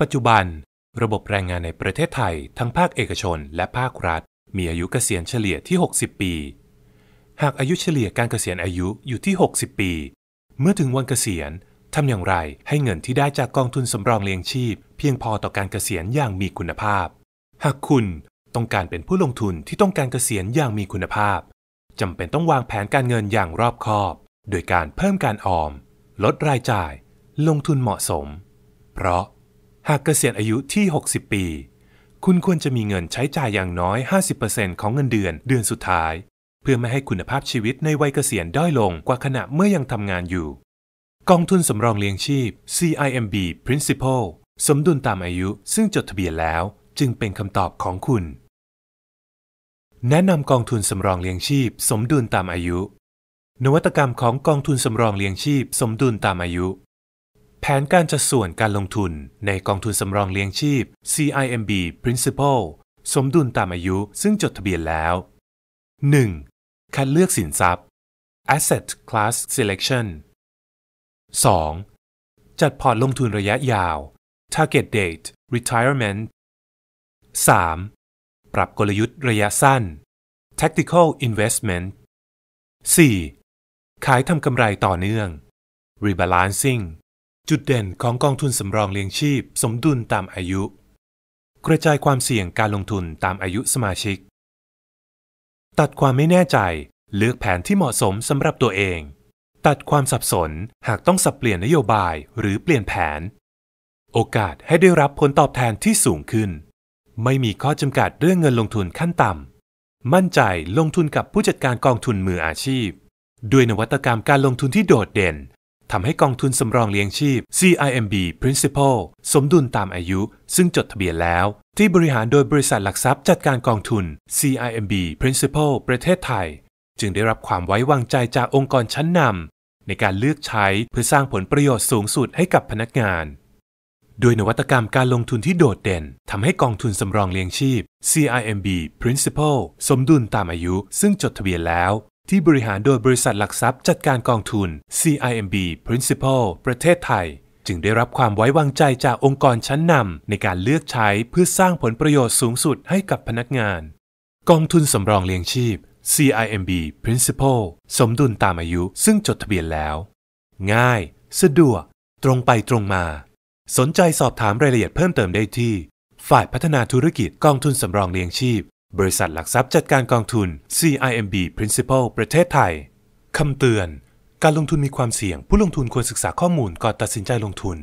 ปัจจุบันระบบแรงงานในประเทศไทย ทั้งภาคเอกชนและภาครัฐ มีอายุเกษียณเฉลี่ยที่ 60 ปี หากอายุเฉลี่ยการเกษียณอายุอยู่ที่ 60 ปี เมื่อถึงวันเกษียณทำอย่างไรให้เงินที่ได้จากกองทุนสำรองเลี้ยงชีพ เพียงพอต่อการเกษียณอย่างมีคุณภาพ หากคุณต้องการเป็นผู้ลงทุนที่ต้องการเกษียณอย่างมีคุณภาพจำเป็นต้องวางแผนการเงินอย่างรอบคอบ โดยการเพิ่มการออม ลดรายจ่าย ลงทุนเหมาะสม เพราะหากเกษียณอายุที่ 60 ปี คุณควรจะมีเงินใช้จ่ายอย่างน้อย 50%ของเงินเดือน เดือนสุดท้าย เพื่อไม่ให้คุณภาพชีวิตในวัยเกษียณด้อยลงกว่าขณะเมื่อยังทำงานอยู่ กองทุนสำรองเลี้ยงชีพ CIMB Principal สมดุลตามอายุ ซึ่งจดทะเบียนแล้วจึงเป็นคำตอบของคุณ แนะนำกองทุนสำรองเลี้ยงชีพ สมดุลตามอายุ นวัตกรรมของกองทุนสำรองเลี้ยงชีพ สมดุลตามอายุแผนการจัดส่วนการลงทุนในกองทุนสำรองเลี้ยงชีพ CIMB Principal สมดุลตามอายุซึ่งจดทะเบียนแล้ว 1. คัดเลือกสินทรัพย์ Asset Class Selection 2. จัดพอร์ตลงทุนระยะยาว Target Date Retirement 3. ปรับกลยุทธ์ระยะสั้น Tactical Investment 4. ขายทำกำไรต่อเนื่อง Rebalancing จุดเด่นของกองทุนสำรองเลี้ยงชีพสมดุลตามอายุ กระจายความเสี่ยงการลงทุนตามอายุสมาชิก ตัดความไม่แน่ใจเลือกแผนที่เหมาะสมสำหรับตัวเอง ตัดความสับสนหากต้องสับเปลี่ยนนโยบายหรือเปลี่ยนแผน โอกาสให้ได้รับผลตอบแทนที่สูงขึ้น ไม่มีข้อจำกัดเรื่องเงินลงทุนขั้นต่ำมั่นใจลงทุนกับผู้จัดการกองทุนมืออาชีพ ด้วยนวัตกรรมการลงทุนที่โดดเด่นทำให้กองทุนสำรองเลี้ยงชีพ CIMB Principal สมดุลตามอายุ ซึ่งจดทะเบียนแล้ว ที่บริหารโดยบริษัทหลักทรัพย์จัดการกองทุน CIMB Principal ประเทศไทย จึงได้รับความไว้วางใจจากองค์กรชั้นนำในการเลือกใช้เพื่อสร้างผลประโยชน์สูงสุดให้กับพนักงาน ด้วยนวัตกรรมการลงทุนที่โดดเด่นทำให้กองทุนสำรองเลี้ยงชีพ CIMB Principal สมดุลตามอายุ ซึ่งจดทะเบียนแล้วที่บริหารโดยบริษัทหลักทรัพย์จัดการกองทุน CIMB Principal ประเทศไทย จึงได้รับความไว้วางใจจากองค์กรชั้นนำในการเลือกใช้ เพื่อสร้างผลประโยชน์สูงสุดให้กับพนักงาน กองทุนสำรองเลี้ยงชีพ CIMB Principal สมดุลตามอายุซึ่งจดทะเบียนแล้ว ง่าย สะดวก ตรงไปตรงมา สนใจสอบถามรายละเอียดเพิ่มเติมได้ที่ ฝ่ายพัฒนาธุรกิจกองทุนสำรองเลี้ยงชีพบริษัทหลักทรัพย์จัดการกองทุน CIMB Principal ประเทศไทย คำเตือน การลงทุนมีความเสี่ยง ผู้ลงทุนควรศึกษาข้อมูลก่อนตัดสินใจลงทุน